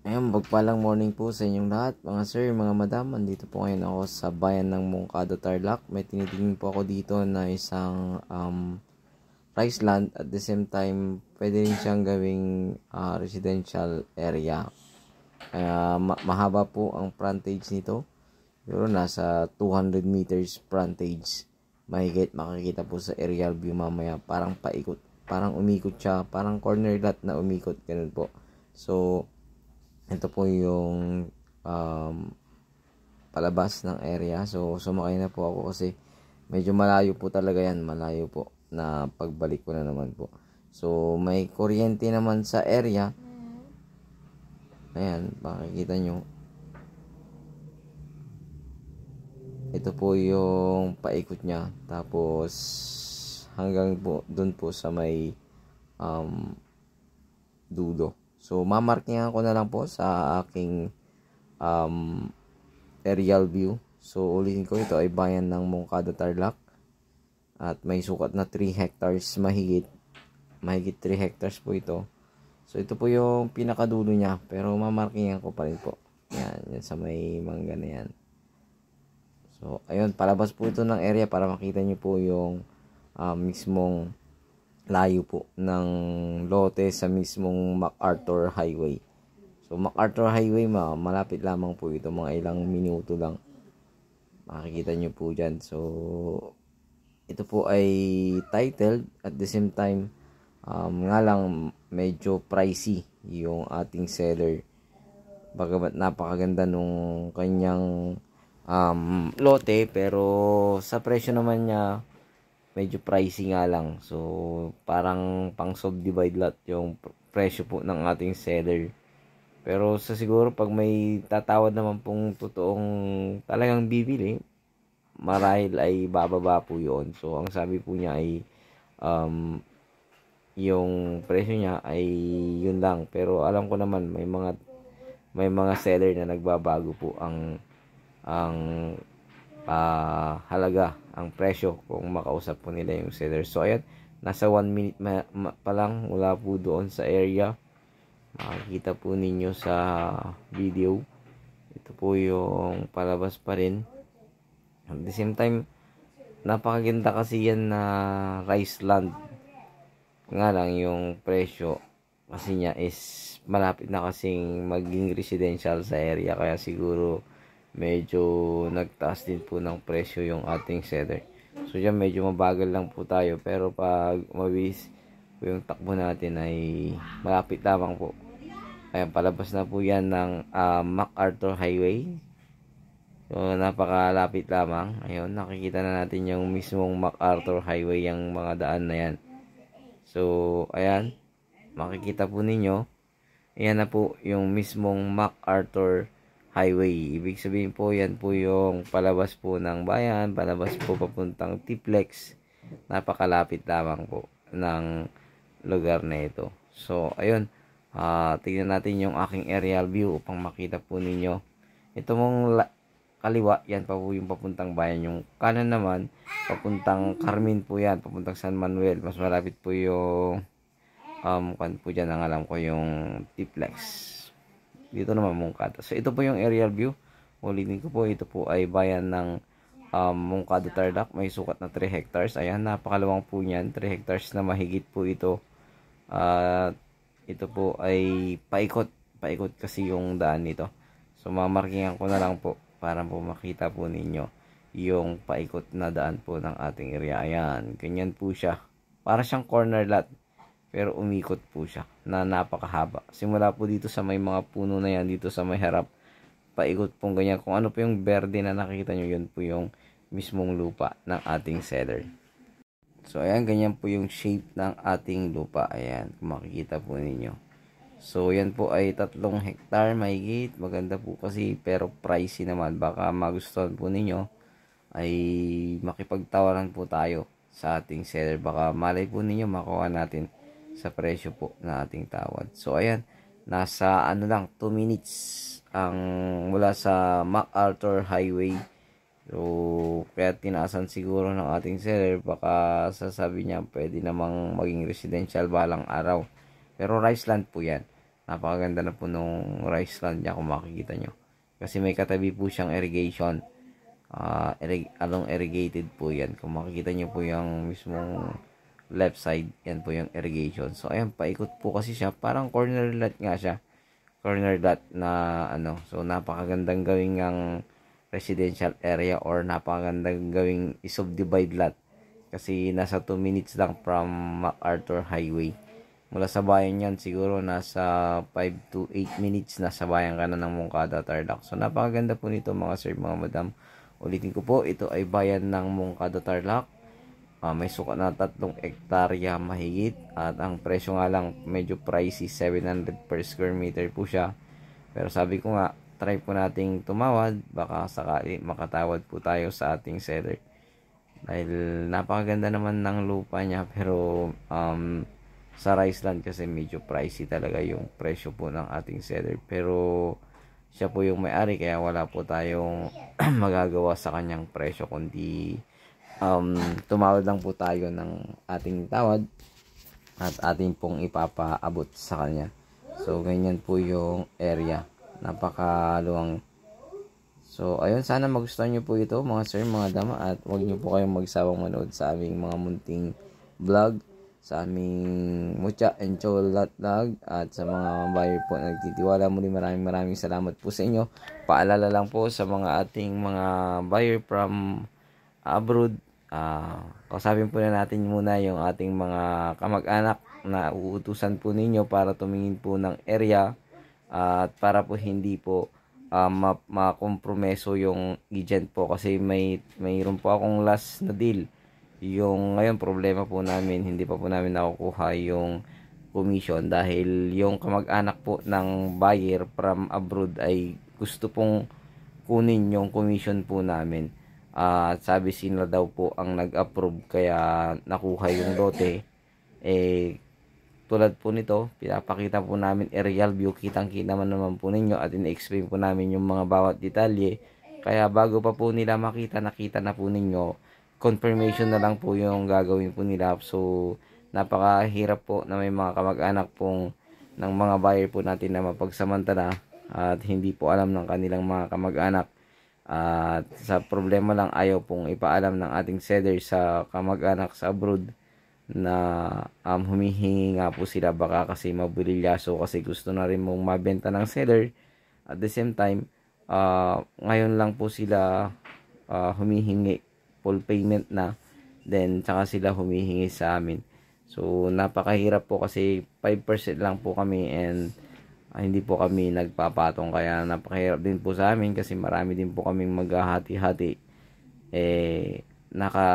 Ayan, magpalang morning po sa inyong lahat. Mga sir, mga madam, andito po ngayon ako sa bayan ng Mungkado, Tarlac. May tinitingin po ako dito na isang um, rice land. At the same time, pwede rin siyang gawing uh, residential area. Kaya ma- mahaba po ang frontage nito. Pero nasa 200 meters frontage. Mahigit makikita po sa aerial view mamaya. Parang paikot. Parang umikot siya. Parang corner lot na umikot. Ganun po. So, ito po yung um, palabas ng area. So, sumakay na po ako kasi medyo malayo po talaga yan. Malayo po na pagbalik ko na naman po. So, may kuryente naman sa area. Ayan, makikita nyo. Ito po yung paikot niya. Tapos, hanggang po, dun po sa may um, dudo. So, niya ko na lang po sa aking um, aerial view. So, ulitin ko ito ay bayan ng Mungkado Tarlac. At may sukat na 3 hectares mahigit. Mahigit 3 hectares po ito. So, ito po yung pinakadulo niya. Pero mamarkingan ko pa rin po. Yan, yan sa may mangga na yan. So, ayun, palabas po ito ng area para makita niyo po yung uh, mismong layo po ng lote sa mismong MacArthur Highway. So MacArthur Highway ma, malapit lamang po ito, mga ilang minuto lang. Makikita nyo po dyan. So ito po ay titled at the same time um, nga lang medyo pricey yung ating seller. Bagamat napakaganda nung kanyang um, lote pero sa presyo naman niya medyo pricey nga lang. So, parang pang subdivide lot yung presyo po ng ating seller. Pero sa siguro pag may tatawad naman pong totoong talagang bibili, marahil ay bababa po yon So, ang sabi po niya ay um, yung presyo niya ay yun lang. Pero alam ko naman may mga may mga seller na nagbabago po ang ang uh, halaga ang presyo kung makausap po nila yung seller. So, ayan, nasa 1 minute ma ma pa lang mula po doon sa area. Makikita po ninyo sa video. Ito po yung palabas pa rin. At the same time, napakaganda kasi yan na rice land. Nga lang yung presyo kasi niya is malapit na kasing maging residential sa area kaya siguro medyo nagtaas din po ng presyo yung ating seller. So dyan medyo mabagal lang po tayo pero pag mawis po yung takbo natin ay malapit lamang po. Ayan, palabas na po yan ng uh, MacArthur Highway. So, napakalapit lamang. Ayun, nakikita na natin yung mismong MacArthur Highway, yung mga daan na yan. So, ayan, makikita po ninyo, ayan na po yung mismong MacArthur Highway highway. Ibig sabihin po, yan po yung palabas po ng bayan, palabas po papuntang Tiplex. Napakalapit lamang po ng lugar na ito. So, ayun, uh, tignan natin yung aking aerial view upang makita po ninyo. Ito mong kaliwa, yan pa po yung papuntang bayan. Yung kanan naman, papuntang Carmen po yan, papuntang San Manuel. Mas malapit po yung um, kan po dyan ang alam ko yung Tiplex dito naman Mungkada. So ito po yung aerial view. Ulitin ko po, ito po ay bayan ng um, Mungkada Tarlac. May sukat na 3 hectares. Ayan, napakalawang po niyan. 3 hectares na mahigit po ito. At uh, ito po ay paikot. Paikot kasi yung daan nito. So mamarkingan ko na lang po para po makita po ninyo yung paikot na daan po ng ating area. Ayan, ganyan po siya. Para siyang corner lot pero umikot po siya na napakahaba. Simula po dito sa may mga puno na yan, dito sa may harap, paikot pong ganyan. Kung ano po yung berde na nakikita nyo, yun po yung mismong lupa ng ating seller. So, ayan, ganyan po yung shape ng ating lupa. Ayan, makikita po ninyo. So, yan po ay tatlong hektar mahigit. Maganda po kasi, pero pricey naman. Baka magustuhan po ninyo ay makipagtawaran po tayo sa ating seller. Baka malay po ninyo makuha natin sa presyo po na ating tawad. So, ayan. Nasa ano lang, 2 minutes ang mula sa MacArthur Highway. So, kaya tinasan siguro ng ating seller. Baka sasabi niya pwede namang maging residential balang araw. Pero rice land po yan. Napakaganda na po nung rice land niya kung makikita nyo. Kasi may katabi po siyang irrigation. Uh, ah, irrig along irrigated po yan. Kung makikita nyo po yung mismong left side. Yan po yung irrigation. So, ayan, paikot po kasi siya. Parang corner lot nga siya. Corner lot na ano. So, napakagandang gawing ang residential area or napakagandang gawing isubdivide lot. Kasi nasa 2 minutes lang from MacArthur Highway. Mula sa bayan yan, siguro nasa 5 to 8 minutes na sa bayan ka na ng Mungkada, Tarlac. So, napakaganda po nito mga sir, mga madam. Ulitin ko po, ito ay bayan ng Mungkada, Tarlac Uh, may sukat na tatlong ektarya mahigit at ang presyo nga lang medyo pricey 700 per square meter po siya. Pero sabi ko nga, try po nating tumawad baka sakali makatawad po tayo sa ating seller. Dahil napakaganda naman ng lupa niya pero um, sa rice land kasi medyo pricey talaga yung presyo po ng ating seller. Pero siya po yung may-ari kaya wala po tayong magagawa sa kanyang presyo kundi um, tumawad lang po tayo ng ating tawad at ating pong ipapaabot sa kanya. So, ganyan po yung area. Napakaluwang. So, ayun. Sana magustuhan nyo po ito mga sir, mga dama. At huwag nyo po kayong magsawang manood sa aming mga munting vlog sa aming mucha and cholatlag at sa mga buyer po na nagtitiwala muli maraming maraming salamat po sa inyo paalala lang po sa mga ating mga buyer from abroad uh, kausapin po na natin muna yung ating mga kamag-anak na uutusan po ninyo para tumingin po ng area uh, at para po hindi po uh, ma- makompromeso yung agent po kasi may mayroon po akong last na deal yung ngayon problema po namin hindi pa po namin nakukuha yung commission dahil yung kamag-anak po ng buyer from abroad ay gusto pong kunin yung commission po namin at uh, sabi sila daw po ang nag-approve kaya nakuha yung lote eh tulad po nito pinapakita po namin aerial eh, view kitang kita naman po ninyo at in-explain po namin yung mga bawat detalye kaya bago pa po nila makita nakita na po ninyo confirmation na lang po yung gagawin po nila so napakahirap po na may mga kamag-anak pong ng mga buyer po natin na mapagsamantala at hindi po alam ng kanilang mga kamag-anak at uh, sa problema lang ayaw pong ipaalam ng ating seller sa kamag-anak sa abroad na um, humihingi nga po sila baka kasi maburilyaso kasi gusto na rin mong mabenta ng seller. At the same time, uh, ngayon lang po sila uh, humihingi full payment na then saka sila humihingi sa amin. So napakahirap po kasi 5% lang po kami and ay, hindi po kami nagpapatong kaya napakahirap din po sa amin kasi marami din po kaming maghahati-hati eh naka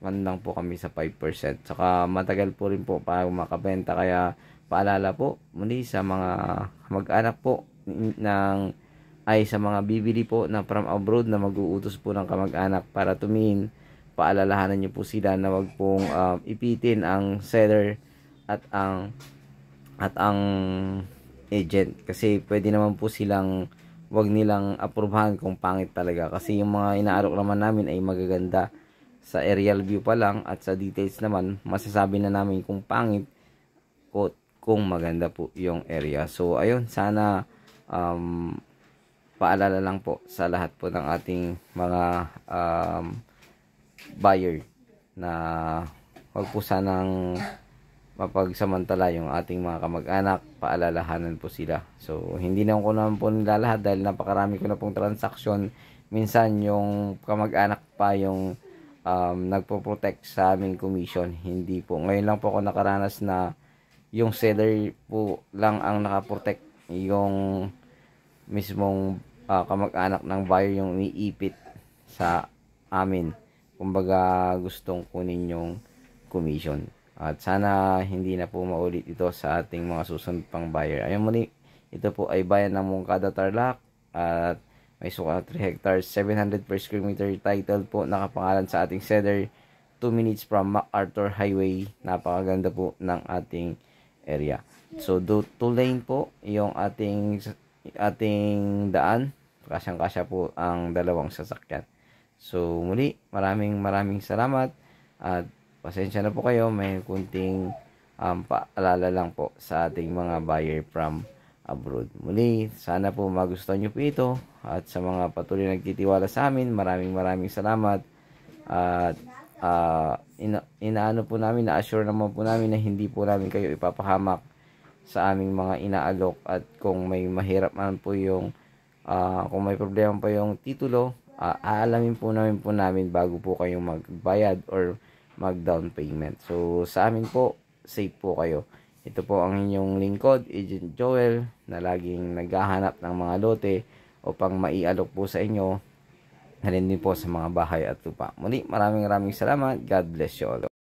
ano lang po kami sa 5% saka matagal po rin po para makabenta kaya paalala po muli sa mga mag-anak po ng ay sa mga bibili po na from abroad na mag-uutos po ng kamag-anak para tumingin paalalahanan niyo po sila na wag pong um, ipitin ang seller at ang at ang agent kasi pwede naman po silang wag nilang aprubahan kung pangit talaga kasi yung mga inaarok naman namin ay magaganda sa aerial view pa lang at sa details naman masasabi na namin kung pangit o kung maganda po yung area so ayun sana um, paalala lang po sa lahat po ng ating mga um, buyer na wag po sanang mapagsamantala yung ating mga kamag-anak, paalalahanan po sila. So, hindi na ko naman po nila lahat dahil napakarami ko na pong transaksyon. Minsan, yung kamag-anak pa yung um, nagpo-protect sa aming commission. Hindi po. Ngayon lang po ako nakaranas na yung seller po lang ang nakaprotect yung mismong uh, kamag-anak ng buyer yung iniipit sa amin. Kumbaga, gustong kunin yung commission. At sana hindi na po maulit ito sa ating mga susunod pang buyer. Ayun muli, ito po ay bayan ng Mungkada Tarlac at may suka 3 hectares, 700 per square meter title po nakapangalan sa ating seller. 2 minutes from MacArthur Highway. Napakaganda po ng ating area. So, do, two lane po yung ating ating daan. Kasyang-kasya po ang dalawang sasakyan. So, muli, maraming maraming salamat at pasensya na po kayo may kunting um, paalala lang po sa ating mga buyer from abroad. Muli, sana po magustuhan nyo po ito at sa mga patuloy nagtitiwala sa amin, maraming maraming salamat at uh, ina inaano po namin, na-assure naman po namin na hindi po namin kayo ipapahamak sa aming mga inaalok at kung may mahirap man po yung uh, kung may problema po yung titulo, uh, aalamin po namin po namin bago po kayong magbayad or mag-down payment. So, sa amin po, safe po kayo. Ito po ang inyong lingkod, Agent Joel, na laging naghahanap ng mga lote upang maialok po sa inyo. Halin din po sa mga bahay at lupa. Muli, maraming maraming salamat. God bless you all.